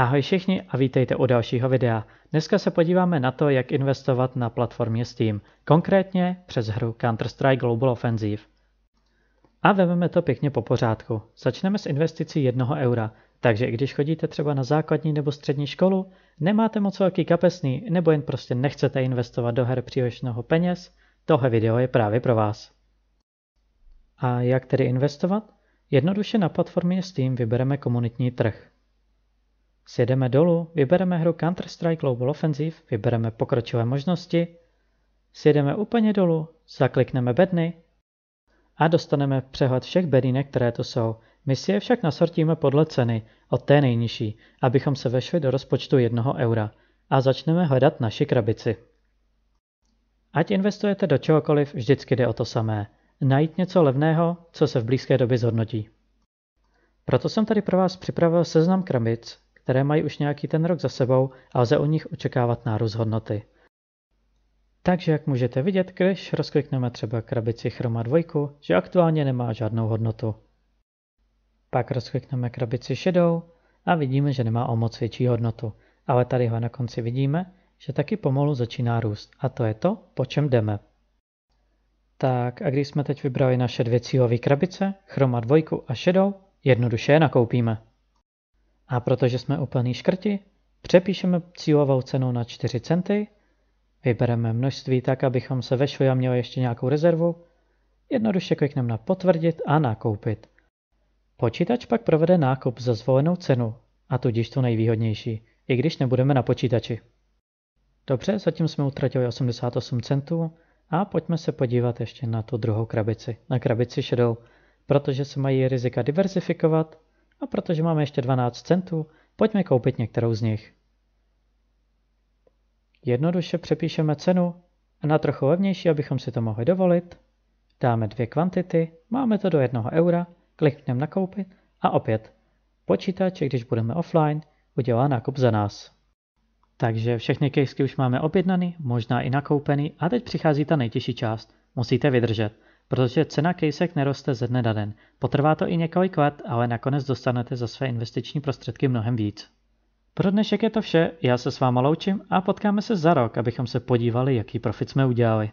Ahoj všichni a vítejte u dalšího videa. Dneska se podíváme na to, jak investovat na platformě Steam, konkrétně přes hru Counter-Strike Global Offensive. A vezmeme to pěkně po pořádku. Začneme s investicí 1 eura, takže i když chodíte třeba na základní nebo střední školu, nemáte moc velký kapesný nebo jen prostě nechcete investovat do her příliš mnoho peněz, tohle video je právě pro vás. A jak tedy investovat? Jednoduše na platformě Steam vybereme komunitní trh. Sjedeme dolů, vybereme hru Counter-Strike Global Offensive, vybereme pokročilé možnosti, sjedeme úplně dolů, zaklikneme bedny a dostaneme přehled všech bedinek, které to jsou. My si je však nasortíme podle ceny, od té nejnižší, abychom se vešli do rozpočtu 1 eura a začneme hledat naši krabici. Ať investujete do čehokoliv, vždycky jde o to samé. Najít něco levného, co se v blízké době zhodnotí. Proto jsem tady pro vás připravil seznam krabic, které mají už nějaký ten rok za sebou a lze u nich očekávat nárůst hodnoty. Takže jak můžete vidět, když rozklikneme třeba krabici Chroma 2, že aktuálně nemá žádnou hodnotu. Pak rozklikneme krabici šedou a vidíme, že nemá o moc větší hodnotu. Ale tady ho na konci vidíme, že taky pomalu začíná růst. A to je to, po čem jdeme. Tak a když jsme teď vybrali naše dvě cílové krabice, Chroma 2 a šedou, jednoduše je nakoupíme. A protože jsme úplný škrti, přepíšeme cílovou cenu na 4 centy, vybereme množství tak, abychom se vešli a měli ještě nějakou rezervu, jednoduše klikneme na potvrdit a nakoupit. Počítač pak provede nákup za zvolenou cenu, a tudíž to nejvýhodnější, i když nebudeme na počítači. Dobře, zatím jsme utratili 88 centů a pojďme se podívat ještě na tu druhou krabici, na krabici šedou, protože se mají rizika diversifikovat a protože máme ještě 12 centů, pojďme koupit některou z nich. Jednoduše přepíšeme cenu na trochu levnější, abychom si to mohli dovolit. Dáme dvě kvantity, máme to do jednoho eura, klikneme na koupit a opět. Počítač, když budeme offline, udělá nákup za nás. Takže všechny kejsky už máme objednany, možná i nakoupený a teď přichází ta nejtěžší část. Musíte vydržet protože cena kejsek neroste ze dne na den. Potrvá to i několik let, ale nakonec dostanete za své investiční prostředky mnohem víc. Pro dnešek je to vše, já se s váma loučím a potkáme se za rok, abychom se podívali, jaký profit jsme udělali.